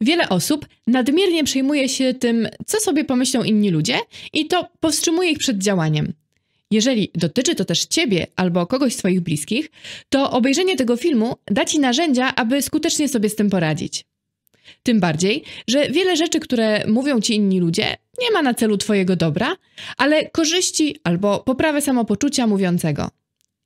Wiele osób nadmiernie przejmuje się tym, co sobie pomyślą inni ludzie, i to powstrzymuje ich przed działaniem. Jeżeli dotyczy to też ciebie albo kogoś z twoich bliskich, to obejrzenie tego filmu da ci narzędzia, aby skutecznie sobie z tym poradzić. Tym bardziej, że wiele rzeczy, które mówią ci inni ludzie, nie ma na celu twojego dobra, ale korzyści albo poprawę samopoczucia mówiącego.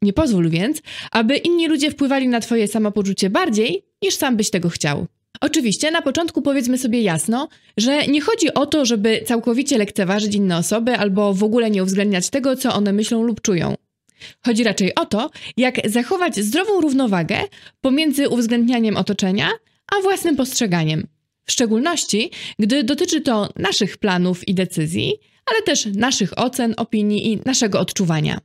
Nie pozwól więc, aby inni ludzie wpływali na twoje samopoczucie bardziej, niż sam byś tego chciał. Oczywiście na początku powiedzmy sobie jasno, że nie chodzi o to, żeby całkowicie lekceważyć inne osoby albo w ogóle nie uwzględniać tego, co one myślą lub czują. Chodzi raczej o to, jak zachować zdrową równowagę pomiędzy uwzględnianiem otoczenia a własnym postrzeganiem. W szczególności, gdy dotyczy to naszych planów i decyzji, ale też naszych ocen, opinii i naszego odczuwania.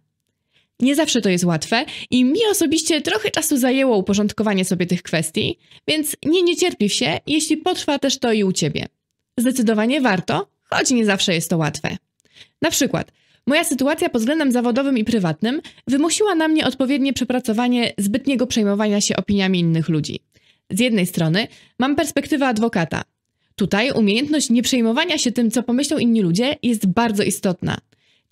Nie zawsze to jest łatwe i mi osobiście trochę czasu zajęło uporządkowanie sobie tych kwestii, więc nie niecierpliw się, jeśli potrwa też to i u Ciebie. Zdecydowanie warto, choć nie zawsze jest to łatwe. Na przykład, moja sytuacja pod względem zawodowym i prywatnym wymusiła na mnie odpowiednie przepracowanie zbytniego przejmowania się opiniami innych ludzi. Z jednej strony mam perspektywę adwokata. Tutaj umiejętność nieprzejmowania się tym, co pomyślą inni ludzie, jest bardzo istotna –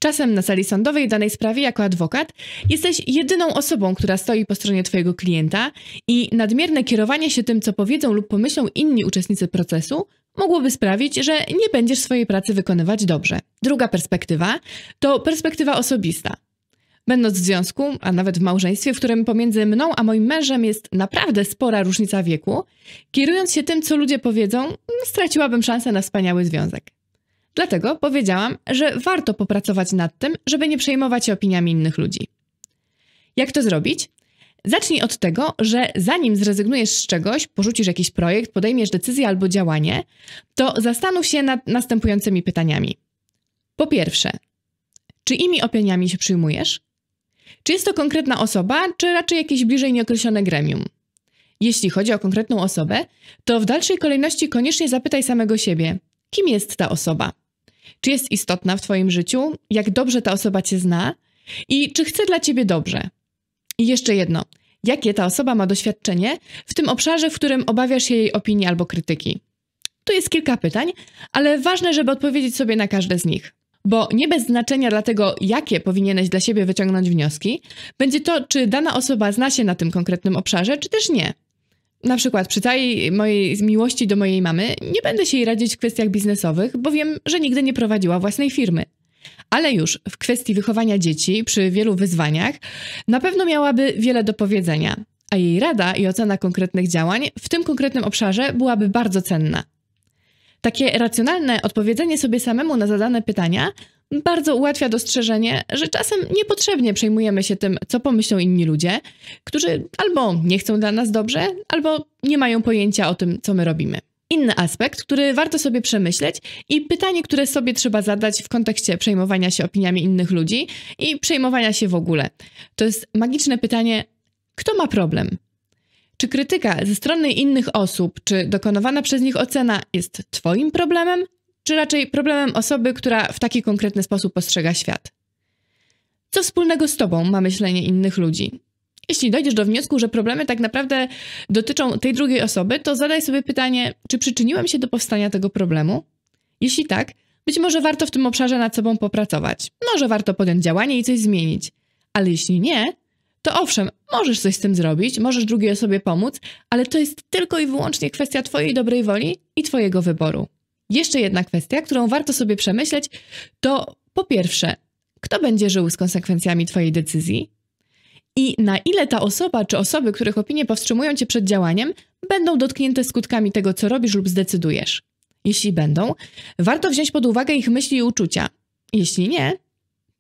Czasem na sali sądowej danej sprawie jako adwokat jesteś jedyną osobą, która stoi po stronie Twojego klienta i nadmierne kierowanie się tym, co powiedzą lub pomyślą inni uczestnicy procesu, mogłoby sprawić, że nie będziesz swojej pracy wykonywać dobrze. Druga perspektywa to perspektywa osobista. Będąc w związku, a nawet w małżeństwie, w którym pomiędzy mną a moim mężem jest naprawdę spora różnica wieku, kierując się tym, co ludzie powiedzą, straciłabym szansę na wspaniały związek. Dlatego powiedziałam, że warto popracować nad tym, żeby nie przejmować się opiniami innych ludzi. Jak to zrobić? Zacznij od tego, że zanim zrezygnujesz z czegoś, porzucisz jakiś projekt, podejmiesz decyzję albo działanie, to zastanów się nad następującymi pytaniami. Po pierwsze, czyimi opiniami się przyjmujesz? Czy jest to konkretna osoba, czy raczej jakieś bliżej nieokreślone gremium? Jeśli chodzi o konkretną osobę, to w dalszej kolejności koniecznie zapytaj samego siebie, kim jest ta osoba? czy jest istotna w Twoim życiu, jak dobrze ta osoba Cię zna i czy chce dla Ciebie dobrze. I jeszcze jedno, jakie ta osoba ma doświadczenie w tym obszarze, w którym obawiasz się jej opinii albo krytyki. Tu jest kilka pytań, ale ważne, żeby odpowiedzieć sobie na każde z nich. Bo nie bez znaczenia dla tego, jakie powinieneś dla siebie wyciągnąć wnioski, będzie to, czy dana osoba zna się na tym konkretnym obszarze, czy też nie. Na przykład przy całej mojej miłości do mojej mamy nie będę się jej radzić w kwestiach biznesowych, bo wiem, że nigdy nie prowadziła własnej firmy. Ale już w kwestii wychowania dzieci przy wielu wyzwaniach na pewno miałaby wiele do powiedzenia, a jej rada i ocena konkretnych działań w tym konkretnym obszarze byłaby bardzo cenna. Takie racjonalne odpowiedzenie sobie samemu na zadane pytania bardzo ułatwia dostrzeżenie, że czasem niepotrzebnie przejmujemy się tym, co pomyślą inni ludzie, którzy albo nie chcą dla nas dobrze, albo nie mają pojęcia o tym, co my robimy. Inny aspekt, który warto sobie przemyśleć i pytanie, które sobie trzeba zadać w kontekście przejmowania się opiniami innych ludzi i przejmowania się w ogóle. To jest magiczne pytanie: kto ma problem? Czy krytyka ze strony innych osób, czy dokonywana przez nich ocena jest Twoim problemem, czy raczej problemem osoby, która w taki konkretny sposób postrzega świat. Co wspólnego z tobą ma myślenie innych ludzi? Jeśli dojdziesz do wniosku, że problemy tak naprawdę dotyczą tej drugiej osoby, to zadaj sobie pytanie, czy przyczyniłem się do powstania tego problemu? Jeśli tak, być może warto w tym obszarze nad sobą popracować. Może warto podjąć działanie i coś zmienić. Ale jeśli nie, to owszem, możesz coś z tym zrobić, możesz drugiej osobie pomóc, ale to jest tylko i wyłącznie kwestia Twojej dobrej woli i Twojego wyboru. Jeszcze jedna kwestia, którą warto sobie przemyśleć, to po pierwsze, kto będzie żył z konsekwencjami Twojej decyzji i na ile ta osoba czy osoby, których opinie powstrzymują Cię przed działaniem, będą dotknięte skutkami tego, co robisz lub zdecydujesz. Jeśli będą, warto wziąć pod uwagę ich myśli i uczucia. Jeśli nie,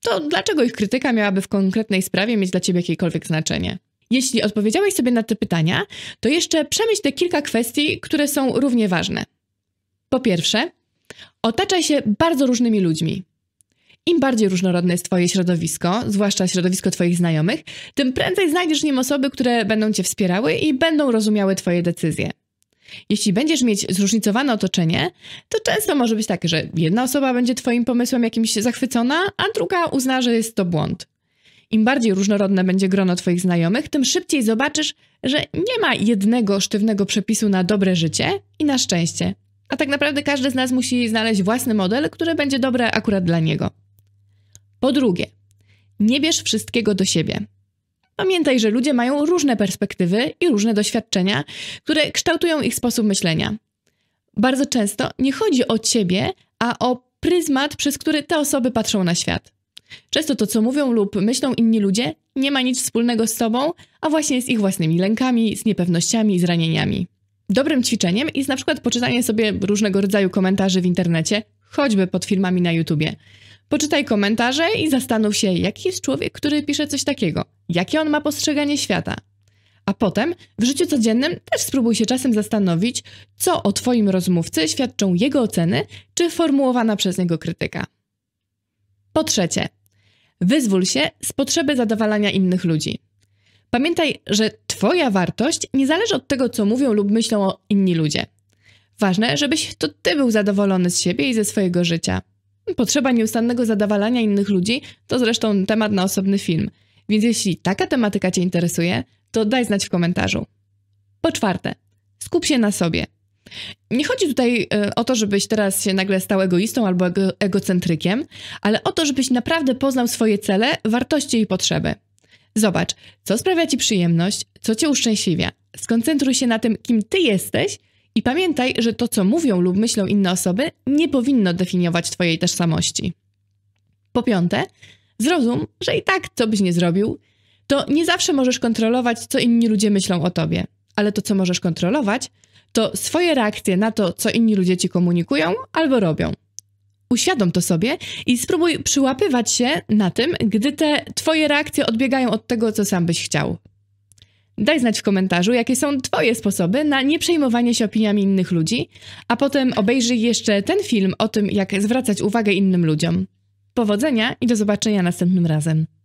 to dlaczego ich krytyka miałaby w konkretnej sprawie mieć dla Ciebie jakiekolwiek znaczenie? Jeśli odpowiedziałeś sobie na te pytania, to jeszcze przemyśl te kilka kwestii, które są równie ważne. Po pierwsze, otaczaj się bardzo różnymi ludźmi. Im bardziej różnorodne jest Twoje środowisko, zwłaszcza środowisko Twoich znajomych, tym prędzej znajdziesz w nim osoby, które będą Cię wspierały i będą rozumiały Twoje decyzje. Jeśli będziesz mieć zróżnicowane otoczenie, to często może być tak, że jedna osoba będzie Twoim pomysłem jakimś zachwycona, a druga uzna, że jest to błąd. Im bardziej różnorodne będzie grono Twoich znajomych, tym szybciej zobaczysz, że nie ma jednego sztywnego przepisu na dobre życie i na szczęście. A tak naprawdę każdy z nas musi znaleźć własny model, który będzie dobry akurat dla niego. Po drugie, nie bierz wszystkiego do siebie. Pamiętaj, że ludzie mają różne perspektywy i różne doświadczenia, które kształtują ich sposób myślenia. Bardzo często nie chodzi o ciebie, a o pryzmat, przez który te osoby patrzą na świat. Często to, co mówią lub myślą inni ludzie, nie ma nic wspólnego z sobą, a właśnie z ich własnymi lękami, z niepewnościami i zranieniami. Dobrym ćwiczeniem jest na przykład poczytanie sobie różnego rodzaju komentarzy w internecie, choćby pod filmami na YouTubie. Poczytaj komentarze i zastanów się, jaki jest człowiek, który pisze coś takiego, jakie on ma postrzeganie świata. A potem w życiu codziennym też spróbuj się czasem zastanowić, co o Twoim rozmówcy świadczą jego oceny czy formułowana przez niego krytyka. Po trzecie, wyzwól się z potrzeby zadowalania innych ludzi. Pamiętaj, że Twoja wartość nie zależy od tego, co mówią lub myślą o inni ludzie. Ważne, żebyś to Ty był zadowolony z siebie i ze swojego życia. Potrzeba nieustannego zadowalania innych ludzi to zresztą temat na osobny film, więc jeśli taka tematyka Cię interesuje, to daj znać w komentarzu. Po czwarte, skup się na sobie. Nie chodzi tutaj e, o to, żebyś teraz się nagle stał egoistą albo egocentrykiem, ale o to, żebyś naprawdę poznał swoje cele, wartości i potrzeby. Zobacz, co sprawia ci przyjemność, co cię uszczęśliwia. Skoncentruj się na tym, kim ty jesteś i pamiętaj, że to, co mówią lub myślą inne osoby, nie powinno definiować twojej tożsamości. Po piąte, zrozum, że i tak, co byś nie zrobił, to nie zawsze możesz kontrolować, co inni ludzie myślą o tobie. Ale to, co możesz kontrolować, to swoje reakcje na to, co inni ludzie ci komunikują albo robią. Uświadom to sobie i spróbuj przyłapywać się na tym, gdy te Twoje reakcje odbiegają od tego, co sam byś chciał. Daj znać w komentarzu, jakie są Twoje sposoby na nie przejmowanie się opiniami innych ludzi, a potem obejrzyj jeszcze ten film o tym, jak zwracać uwagę innym ludziom. Powodzenia i do zobaczenia następnym razem.